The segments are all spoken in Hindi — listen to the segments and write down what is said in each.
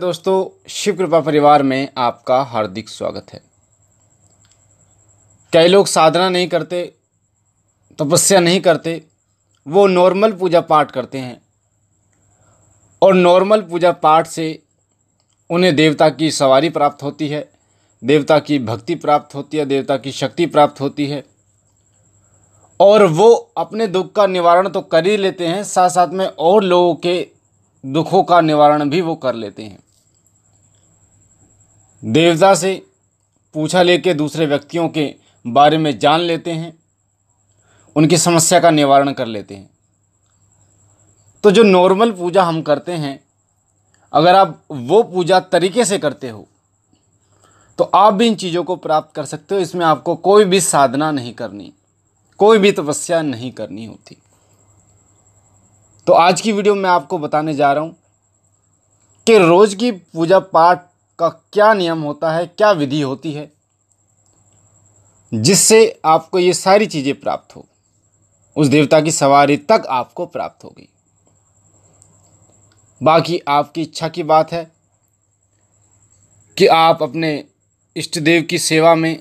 दोस्तों शिव कृपा परिवार में आपका हार्दिक स्वागत है कई लोग साधना नहीं करते तपस्या नहीं करते वो नॉर्मल पूजा पाठ करते हैं और नॉर्मल पूजा पाठ से उन्हें देवता की सवारी प्राप्त होती है देवता की भक्ति प्राप्त होती है देवता की शक्ति प्राप्त होती है और वो अपने दुख का निवारण तो कर ही लेते हैं साथ साथ में और लोगों के दुखों का निवारण भी वो कर लेते हैं देवता से पूछा लेके दूसरे व्यक्तियों के बारे में जान लेते हैं उनकी समस्या का निवारण कर लेते हैं तो जो नॉर्मल पूजा हम करते हैं अगर आप वो पूजा तरीके से करते हो तो आप भी इन चीज़ों को प्राप्त कर सकते हो इसमें आपको कोई भी साधना नहीं करनी कोई भी तपस्या नहीं करनी होती तो आज की वीडियो में आपको बताने जा रहा हूँ कि रोज़ की पूजा पाठ का क्या नियम होता है क्या विधि होती है जिससे आपको ये सारी चीज़ें प्राप्त हो उस देवता की सवारी तक आपको प्राप्त होगी बाकी आपकी इच्छा की बात है कि आप अपने इष्ट देव की सेवा में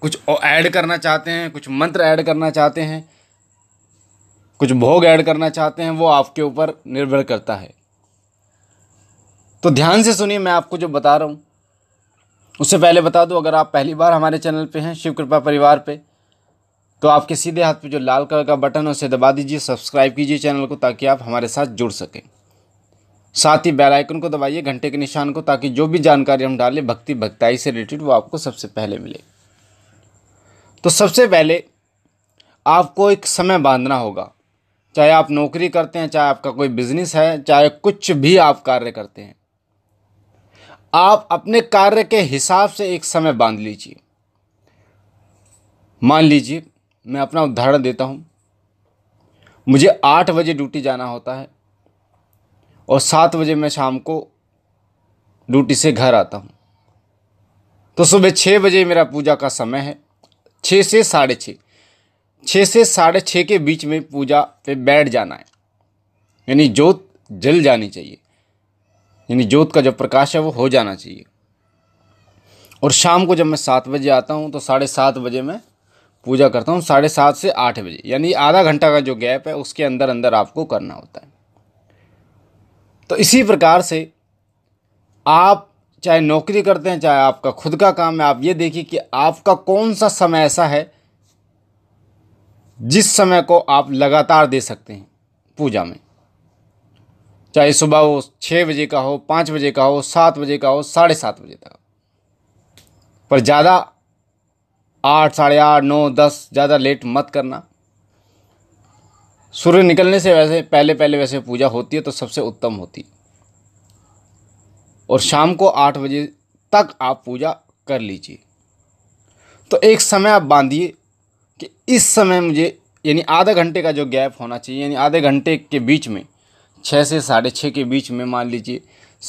कुछ ऐड करना चाहते हैं कुछ मंत्र ऐड करना चाहते हैं कुछ भोग ऐड करना चाहते हैं वो आपके ऊपर निर्भर करता है तो ध्यान से सुनिए मैं आपको जो बता रहा हूँ उससे पहले बता दूँ अगर आप पहली बार हमारे चैनल पे हैं शिव कृपा परिवार पे तो आपके सीधे हाथ पे जो लाल कलर का बटन है उसे दबा दीजिए सब्सक्राइब कीजिए चैनल को ताकि आप हमारे साथ जुड़ सकें साथ ही बेल आइकन को दबाइए घंटे के निशान को ताकि जो भी जानकारी हम डालें भक्ति भक्ताई से रिलेटेड वो आपको सबसे पहले मिले तो सबसे पहले आपको एक समय बांधना होगा चाहे आप नौकरी करते हैं चाहे आपका कोई बिजनेस है चाहे कुछ भी आप कार्य करते हैं आप अपने कार्य के हिसाब से एक समय बांध लीजिए मान लीजिए मैं अपना उदाहरण देता हूँ मुझे आठ बजे ड्यूटी जाना होता है और सात बजे मैं शाम को ड्यूटी से घर आता हूँ तो सुबह छः बजे मेरा पूजा का समय है छः से साढ़े छः छः से साढ़े छः के बीच में पूजा पे बैठ जाना है यानी जोत जल जानी चाहिए यानी जोत का जो प्रकाश है वो हो जाना चाहिए और शाम को जब मैं सात बजे आता हूँ तो साढ़े सात बजे मैं पूजा करता हूँ साढ़े सात से आठ बजे यानी आधा घंटा का जो गैप है उसके अंदर अंदर आपको करना होता है तो इसी प्रकार से आप चाहे नौकरी करते हैं चाहे आपका खुद का काम है आप ये देखिए कि आपका कौन सा समय ऐसा है जिस समय को आप लगातार दे सकते हैं पूजा में चाहे सुबह हो छः बजे का हो पाँच बजे का हो सात बजे का हो साढ़े सात बजे तक पर ज़्यादा आठ साढ़े आठ नौ दस ज़्यादा लेट मत करना सूर्य निकलने से वैसे पहले पहले वैसे पूजा होती है तो सबसे उत्तम होती और शाम को आठ बजे तक आप पूजा कर लीजिए तो एक समय आप बांधिए इस समय मुझे यानी आधा घंटे का जो गैप होना चाहिए यानी आधे घंटे के बीच में छः से साढ़े छः के बीच में मान लीजिए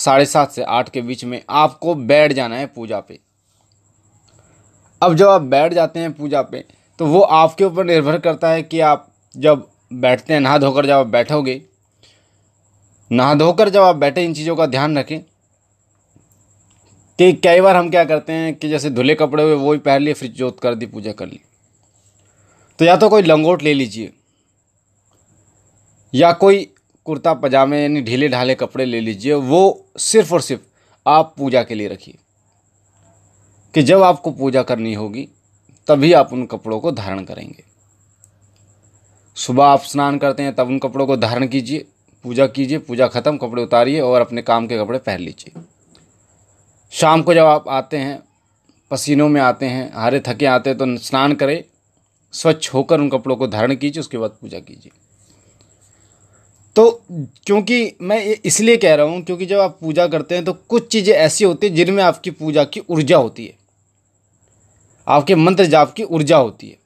साढ़े सात से आठ के बीच में आपको बैठ जाना है पूजा पे अब जब आप बैठ जाते हैं पूजा पे तो वो आपके ऊपर निर्भर करता है कि आप जब बैठते हैं नहा धोकर जब आप बैठोगे नहा धोकर जब आप बैठे इन चीज़ों का ध्यान रखें कि कई बार हम क्या करते हैं कि जैसे धुले कपड़े हुए वो ही पहन लिए फिर जोत कर दी पूजा कर ली तो या तो कोई लंगोट ले लीजिए या कोई कुर्ता पजामे यानी ढीले ढाले कपड़े ले लीजिए वो सिर्फ़ और सिर्फ आप पूजा के लिए रखिए कि जब आपको पूजा करनी होगी तभी आप उन कपड़ों को धारण करेंगे सुबह आप स्नान करते हैं तब उन कपड़ों को धारण कीजिए पूजा कीजिए पूजा ख़त्म कपड़े उतारिए और अपने काम के कपड़े पहन लीजिए शाम को जब आप आते हैं पसीनों में आते हैं हारे थके आते हैं तो स्नान करें स्वच्छ होकर उन कपड़ों को धारण कीजिए उसके बाद पूजा कीजिए तो क्योंकि मैं इसलिए कह रहा हूँ क्योंकि जब आप पूजा करते हैं तो कुछ चीज़ें ऐसी होती हैं जिनमें आपकी पूजा की ऊर्जा होती है आपके मंत्र जाप की ऊर्जा होती है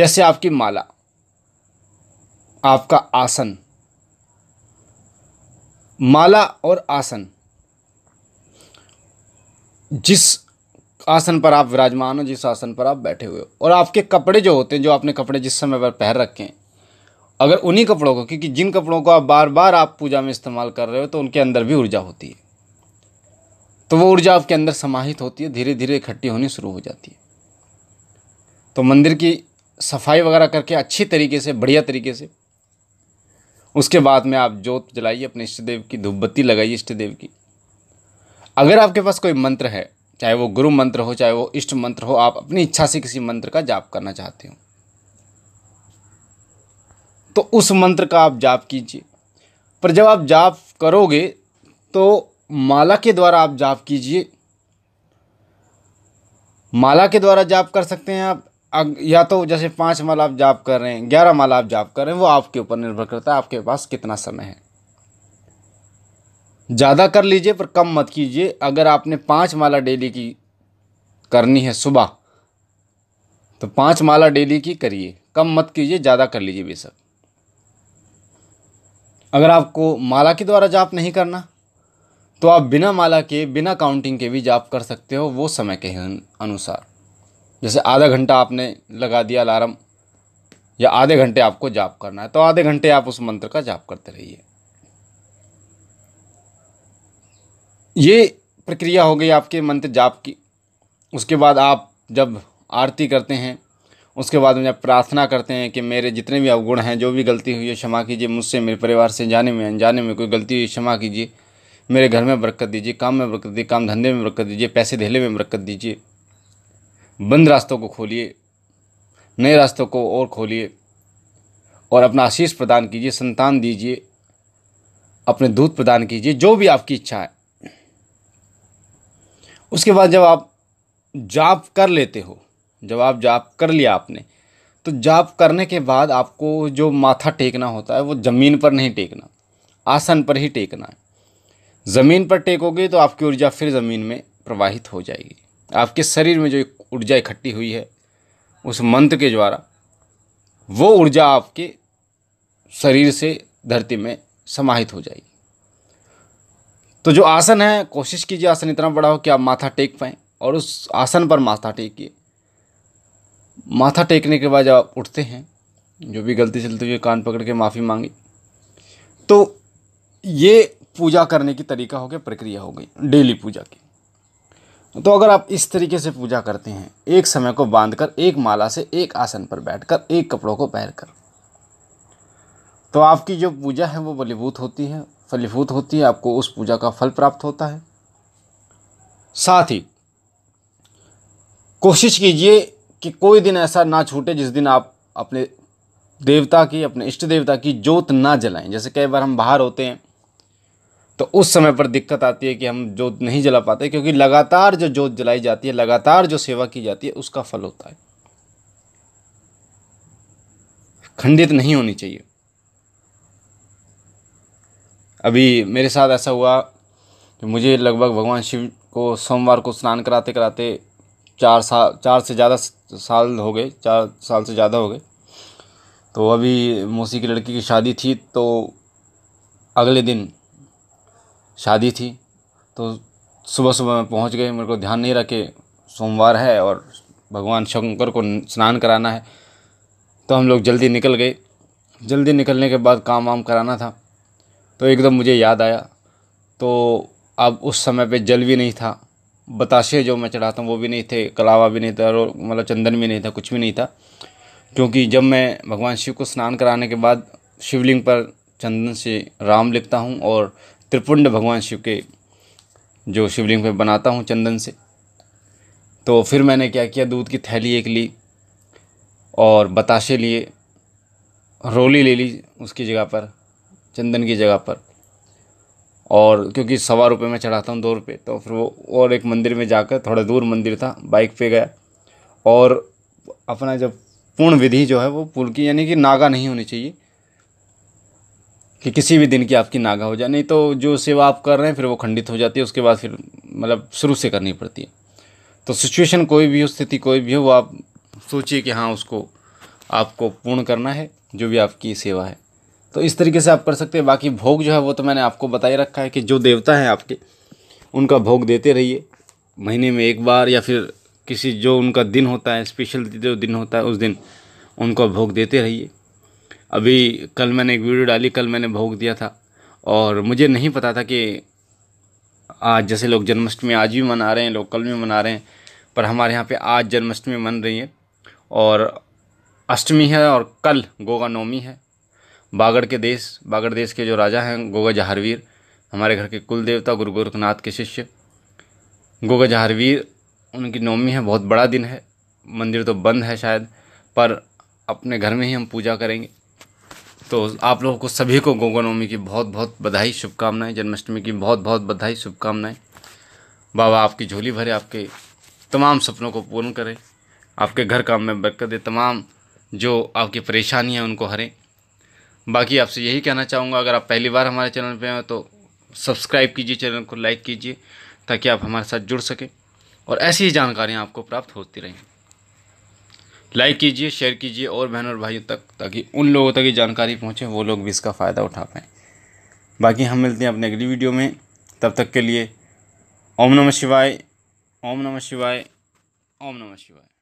जैसे आपकी माला आपका आसन माला और आसन जिस आसन पर आप विराजमान हो जिस आसन पर आप बैठे हुए हो और आपके कपड़े जो होते हैं जो आपने कपड़े जिस समय पर पहन रखे हैं अगर उन्हीं कपड़ों को क्योंकि जिन कपड़ों को आप बार बार आप पूजा में इस्तेमाल कर रहे हो तो उनके अंदर भी ऊर्जा होती है तो वो ऊर्जा आपके अंदर समाहित होती है धीरे धीरे इकट्ठी होनी शुरू हो जाती है तो मंदिर की सफाई वगैरह करके अच्छी तरीके से बढ़िया तरीके से उसके बाद में आप जोत जलाइए अपने इष्ट देव की धूपबत्ती लगाइए इष्ट देव की अगर आपके पास कोई मंत्र है चाहे वो गुरु मंत्र हो चाहे वो इष्ट मंत्र हो आप अपनी इच्छा से किसी मंत्र का जाप करना चाहते हो तो उस मंत्र का आप जाप कीजिए पर जब आप जाप करोगे तो माला के द्वारा आप जाप कीजिए माला के द्वारा जाप कर सकते हैं आप या तो जैसे पाँच माला आप जाप कर रहे हैं ग्यारह माला आप जाप कर रहे हैं वो आपके ऊपर निर्भर करता है आपके पास कितना समय है ज़्यादा कर लीजिए पर कम मत कीजिए अगर आपने पाँच माला डेली की करनी है सुबह तो पाँच माला डेली की करिए कम मत कीजिए ज़्यादा कर लीजिए बेशक अगर आपको माला के द्वारा जाप नहीं करना तो आप बिना माला के बिना काउंटिंग के भी जाप कर सकते हो वो समय के अनुसार जैसे आधा घंटा आपने लगा दिया अलार्म या आधे घंटे आपको जाप करना है तो आधे घंटे आप उस मंत्र का जाप करते रहिए ये प्रक्रिया हो गई आपके मंत्र जाप की उसके बाद आप जब आरती करते हैं उसके बाद में जब प्रार्थना करते हैं कि मेरे जितने भी अवगुण हैं जो भी गलती हुई है क्षमा कीजिए मुझसे मेरे परिवार से जाने में अनजाने में कोई गलती हुई क्षमा कीजिए मेरे घर में बरकत दीजिए काम में बरकत दीजिए काम धंधे में बरकत दीजिए पैसे धेले में बरकत दीजिए बंद रास्तों को खोलिए नए रास्तों को और खोलिए और अपना आशीष प्रदान कीजिए संतान दीजिए अपने दूध प्रदान कीजिए जो भी आपकी इच्छा है उसके बाद जब आप जाप कर लेते हो जब आप जाप कर लिया आपने तो जाप करने के बाद आपको जो माथा टेकना होता है वो ज़मीन पर नहीं टेकना आसन पर ही टेकना है ज़मीन पर टेकोगे तो आपकी ऊर्जा फिर ज़मीन में प्रवाहित हो जाएगी आपके शरीर में जो ऊर्जा इकट्ठी हुई है उस मंत्र के द्वारा वो ऊर्जा आपके शरीर से धरती में समाहित हो जाएगी तो जो आसन है कोशिश कीजिए आसन इतना बड़ा हो कि आप माथा टेक पाएँ और उस आसन पर माथा टेकिए माथा टेकने के बाद जब आप उठते हैं जो भी गलती चलती हुई कान पकड़ के माफ़ी मांगी तो ये पूजा करने की तरीका हो गया प्रक्रिया हो गई डेली पूजा की तो अगर आप इस तरीके से पूजा करते हैं एक समय को बांधकर एक माला से एक आसन पर बैठकर एक कपड़ों को पहनकर तो आपकी जो पूजा है वो बलीभूत होती है फलीभूत होती है आपको उस पूजा का फल प्राप्त होता है साथ ही कोशिश कीजिए कि कोई दिन ऐसा ना छूटे जिस दिन आप अपने देवता की अपने इष्ट देवता की जोत ना जलाएं जैसे कई बार हम बाहर होते हैं तो उस समय पर दिक्कत आती है कि हम जोत नहीं जला पाते क्योंकि लगातार जो जोत जलाई जाती है लगातार जो सेवा की जाती है उसका फल होता है खंडित नहीं होनी चाहिए अभी मेरे साथ ऐसा हुआ कि मुझे लगभग भगवान शिव को सोमवार को स्नान कराते कराते चार साल चार से ज़्यादा साल हो गए चार साल से ज़्यादा हो गए तो अभी मौसी की लड़की की शादी थी तो अगले दिन शादी थी तो सुबह सुबह मैं पहुँच गए मेरे को ध्यान नहीं रखे सोमवार है और भगवान शंकर को स्नान कराना है तो हम लोग जल्दी निकल गए जल्दी निकलने के बाद काम वाम कराना था तो एकदम मुझे याद आया तो अब उस समय पे जल भी नहीं था बताशे जो मैं चढ़ाता हूँ वो भी नहीं थे कलावा भी नहीं था और मतलब चंदन भी नहीं था कुछ भी नहीं था क्योंकि जब मैं भगवान शिव को स्नान कराने के बाद शिवलिंग पर चंदन से राम लिखता हूँ और त्रिपुंड भगवान शिव के जो शिवलिंग पर बनाता हूँ चंदन से तो फिर मैंने क्या किया दूध की थैली एक ली और बताशे लिए रोली ले ली उसकी जगह पर चंदन की जगह पर और क्योंकि सवा रुपये में चढ़ाता हूँ दो रुपये तो फिर वो और एक मंदिर में जाकर थोड़ा दूर मंदिर था बाइक पे गया और अपना जब पूर्ण विधि जो है वो पुल की यानी कि नागा नहीं होनी चाहिए कि किसी भी दिन की आपकी नागा हो जाए नहीं तो जो सेवा आप कर रहे हैं फिर वो खंडित हो जाती है उसके बाद फिर मतलब शुरू से करनी पड़ती है तो सिचुएशन कोई भी हो स्थिति कोई भी हो वो आप सोचिए कि हाँ उसको आपको पूर्ण करना है जो भी आपकी सेवा है तो इस तरीके से आप कर सकते हैं बाकी भोग जो है वो तो मैंने आपको बता ही रखा है कि जो देवता है आपके उनका भोग देते रहिए महीने में एक बार या फिर किसी जो उनका दिन होता है स्पेशल जो दिन होता है उस दिन उनका भोग देते रहिए अभी कल मैंने एक वीडियो डाली कल मैंने भोग दिया था और मुझे नहीं पता था कि आज जैसे लोग जन्माष्टमी आज भी मना रहे हैं लोग कल भी मना रहे हैं पर हमारे यहाँ पे आज जन्माष्टमी मन रही है और अष्टमी है और कल गोगा नवमी है बागड़ के देश बागड़ देश के जो राजा हैं गोगा जहारवीर हमारे घर के कुल देवता गुरु गोरखनाथ के शिष्य गोगा जहारवीर उनकी नवमी है बहुत बड़ा दिन है मंदिर तो बंद है शायद पर अपने घर में ही हम पूजा करेंगे तो आप लोगों को सभी को गोगा नवमी की बहुत बहुत बधाई शुभकामनाएं जन्माष्टमी की बहुत बहुत बधाई शुभकामनाएं बाबा आपकी झोली भरे आपके तमाम सपनों को पूर्ण करें आपके घर काम में बरकत दे तमाम जो आपकी परेशानियाँ उनको हरें बाकी आपसे यही कहना चाहूँगा अगर आप पहली बार हमारे चैनल पर हैं तो सब्सक्राइब कीजिए चैनल को लाइक कीजिए ताकि आप हमारे साथ जुड़ सकें और ऐसी ही जानकारियाँ आपको प्राप्त होती रहें लाइक कीजिए शेयर कीजिए और बहनों और भाइयों तक ताकि उन लोगों तक ये जानकारी पहुँचे वो लोग भी इसका फ़ायदा उठा पाएँ बाकी हम मिलते हैं अपने अगली वीडियो में तब तक के लिए ओम नमः शिवाय ओम नमः शिवाय ओम नमः शिवाय